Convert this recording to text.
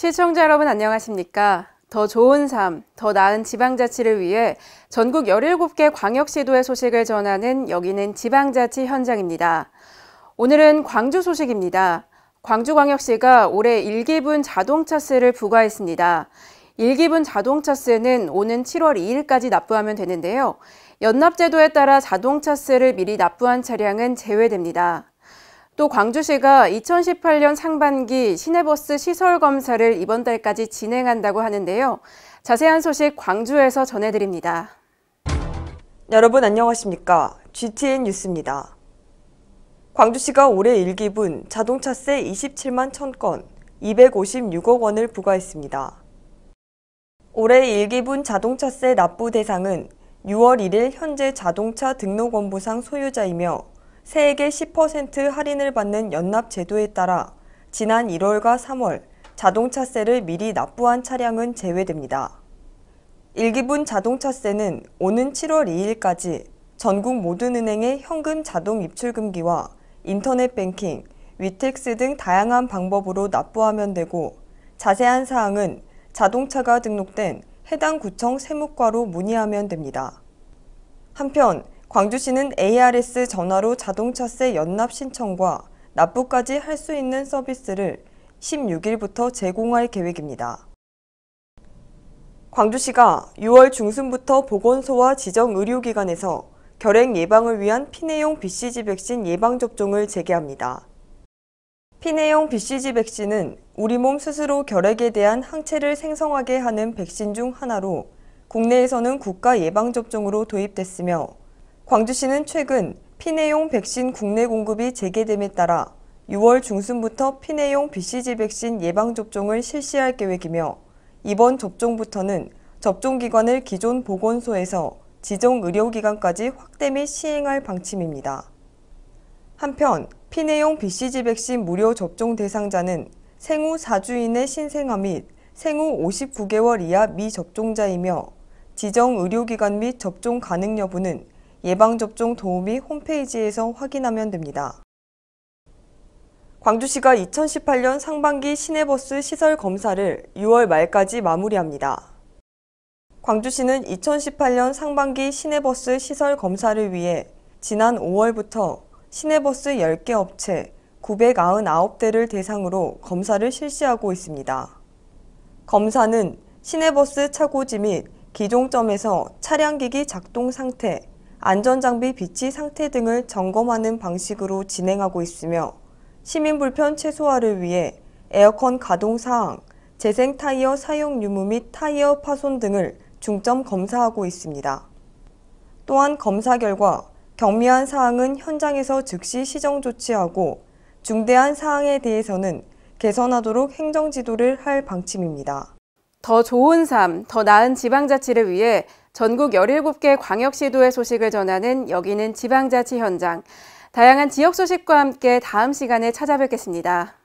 시청자 여러분 안녕하십니까? 더 좋은 삶, 더 나은 지방자치를 위해 전국 17개 광역시도의 소식을 전하는 여기는 지방자치 현장입니다. 오늘은 광주 소식입니다. 광주광역시가 올해 1기분 자동차세를 부과했습니다. 1기분 자동차세는 오는 7월 2일까지 납부하면 되는데요. 연납제도에 따라 자동차세를 미리 납부한 차량은 제외됩니다. 또 광주시가 2018년 상반기 시내버스 시설 검사를 이번 달까지 진행한다고 하는데요. 자세한 소식 광주에서 전해드립니다. 여러분 안녕하십니까? GTN 뉴스입니다. 광주시가 올해 1기분 자동차세 27만 1 0건 256억 원을 부과했습니다. 올해 1기분 자동차세 납부 대상은 6월 1일 현재 자동차 등록원부상 소유자이며 세액의 10% 할인을 받는 연납 제도에 따라 지난 1월과 3월 자동차세를 미리 납부한 차량은 제외됩니다. 1기분 자동차세는 오는 7월 2일까지 전국 모든 은행의 현금 자동 입출금기와 인터넷 뱅킹, 위텍스 등 다양한 방법으로 납부하면 되고 자세한 사항은 자동차가 등록된 해당 구청 세무과로 문의하면 됩니다. 한편 광주시는 ARS 전화로 자동차세 연납 신청과 납부까지 할 수 있는 서비스를 16일부터 제공할 계획입니다. 광주시가 6월 중순부터 보건소와 지정 의료기관에서 결핵 예방을 위한 피내용 BCG 백신 예방접종을 재개합니다. 피내용 BCG 백신은 우리 몸 스스로 결핵에 대한 항체를 생성하게 하는 백신 중 하나로 국내에서는 국가 예방접종으로 도입됐으며 광주시는 최근 피내용 백신 국내 공급이 재개됨에 따라 6월 중순부터 피내용 BCG 백신 예방접종을 실시할 계획이며 이번 접종부터는 접종기관을 기존 보건소에서 지정 의료기관까지 확대 및 시행할 방침입니다. 한편 피내용 BCG 백신 무료 접종 대상자는 생후 4주 이내 신생아 및 생후 59개월 이하 미접종자이며 지정 의료기관 및 접종 가능 여부는 예방접종 도우미 홈페이지에서 확인하면 됩니다. 광주시가 2018년 상반기 시내버스 시설 검사를 6월 말까지 마무리합니다. 광주시는 2018년 상반기 시내버스 시설 검사를 위해 지난 5월부터 시내버스 10개 업체 999대를 대상으로 검사를 실시하고 있습니다. 검사는 시내버스 차고지 및 기종점에서 차량기기 작동 상태, 안전장비 비치 상태 등을 점검하는 방식으로 진행하고 있으며 시민 불편 최소화를 위해 에어컨 가동 사항, 재생 타이어 사용 유무 및 타이어 파손 등을 중점 검사하고 있습니다. 또한 검사 결과 경미한 사항은 현장에서 즉시 시정 조치하고 중대한 사항에 대해서는 개선하도록 행정 지도를 할 방침입니다. 더 좋은 삶, 더 나은 지방자치를 위해 전국 17개 광역시도의 소식을 전하는 여기는 지방자치 현장. 다양한 지역 소식과 함께 다음 시간에 찾아뵙겠습니다.